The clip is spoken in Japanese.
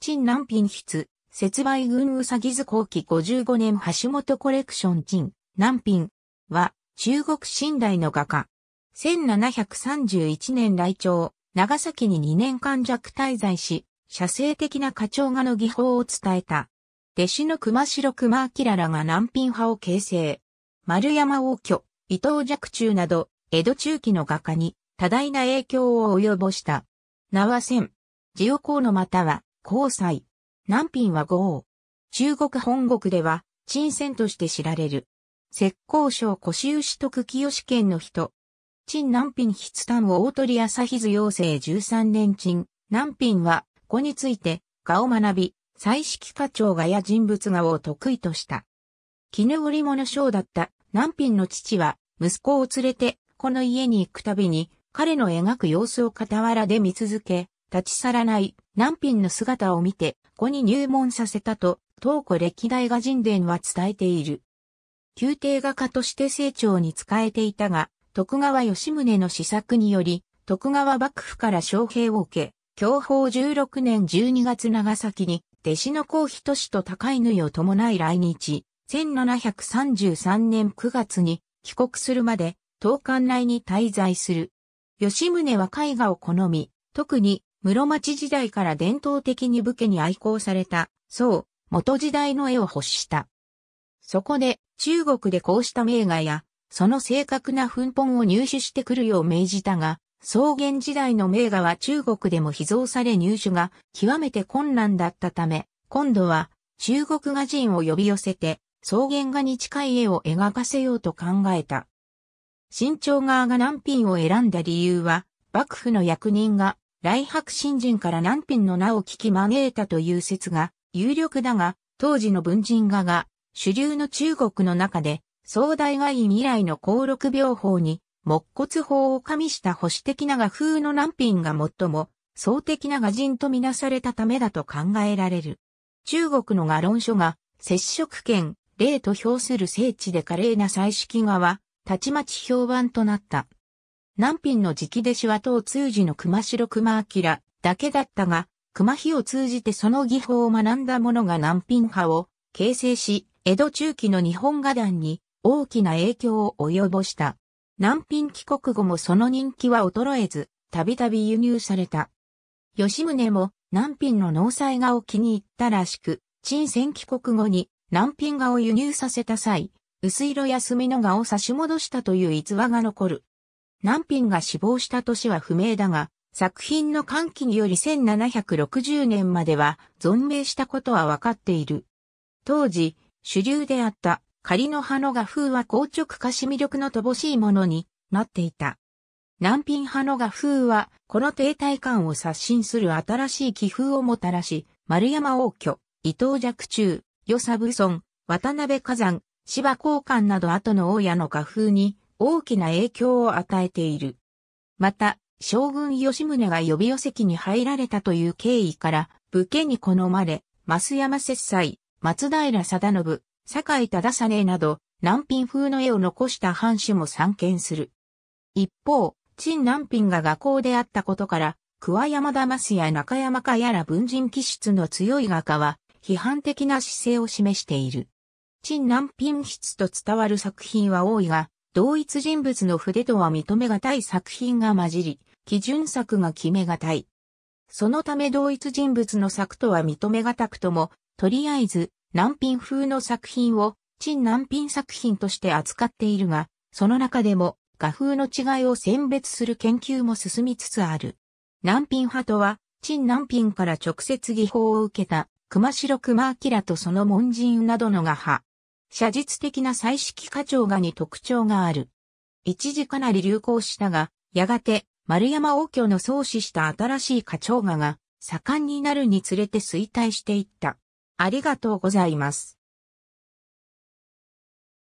陳南品筆、節売軍うさぎ図後期55年橋本コレクション陳南品は中国新台の画家。1731年来朝、長崎に2年間弱滞在し、写生的な花鳥画の技法を伝えた。弟子の熊城熊明らが南品派を形成。丸山王居、伊藤若冲など、江戸中期の画家に多大な影響を及ぼした。名は千、ジオコーのまたは、交際。南品は豪中国本国では、陳仙として知られる。浙江省古州市徳清試県の人。陳南品筆端を大鳥朝日図要請13年陳。南品は、子について、画を学び、彩色課長画や人物画を得意とした。絹織物商だった南品の父は、息子を連れて、この家に行くたびに、彼の描く様子を傍らで見続け、立ち去らない南品の姿を見て、子に入門させたと、東古歴代画人伝は伝えている。宮廷画家として成長に仕えていたが、徳川吉宗の施策により、徳川幕府から招聘を受け、享保16年12月長崎に、弟子の皇妃都市と高い縫いを伴い来日、1733年9月に帰国するまで、東館内に滞在する。吉宗は絵画を好み、特に室町時代から伝統的に武家に愛好された、そう、元時代の絵を欲した。そこで、中国でこうした名画や、その正確な粉本を入手してくるよう命じたが、草原時代の名画は中国でも秘蔵され入手が極めて困難だったため、今度は中国画人を呼び寄せて、草原画に近い絵を描かせようと考えた。清朝側が南品を選んだ理由は、幕府の役人が来白新人から南品の名を聞き招いたという説が有力だが、当時の文人画が主流の中国の中で、壮大画院以来の高録病法に、木骨法を加味した保守的な画風の南品が最も、総的な画人とみなされたためだと考えられる。中国の画論書が、接触権、例と評する聖地で華麗な彩色画は、たちまち評判となった。南品の直弟子は当通時の熊代熊明だけだったが、熊火を通じてその技法を学んだ者が南品派を形成し、江戸中期の日本画壇に大きな影響を及ぼした。南品帰国後もその人気は衰えず、たびたび輸入された。吉宗も南品の農災画を気に入ったらしく、陳戦帰国後に南品画を輸入させた際、薄色や墨の画を差し戻したという逸話が残る。南品が死亡した年は不明だが、作品の歓喜により1760年までは存命したことは分かっている。当時、主流であった仮の葉の画風は硬直化し魅力の乏しいものになっていた。南品派の画風は、この停滞感を刷新する新しい気風をもたらし、丸山王居、伊藤若冲、与三武村、渡辺火山、芝交換など後の大家の画風に大きな影響を与えている。また、将軍吉宗が予備予席に入られたという経緯から、武家に好まれ、増山節祭、松平貞信、堺井忠実など、南品風の絵を残した藩主も参見する。一方、陳南品が学校であったことから、桑山田増や中山家やら文人気質の強い画家は、批判的な姿勢を示している。陳南品筆と伝わる作品は多いが、同一人物の筆とは認めがたい作品が混じり、基準作が決めがたい。そのため同一人物の作とは認めがたくとも、とりあえず、難品風の作品を、陳難品作品として扱っているが、その中でも、画風の違いを選別する研究も進みつつある。難品派とは、陳難品から直接技法を受けた、熊白熊明とその門人などの画派。写実的な彩色花鳥画に特徴がある。一時かなり流行したが、やがて丸山王居の創始した新しい花鳥画が盛んになるにつれて衰退していった。ありがとうございます。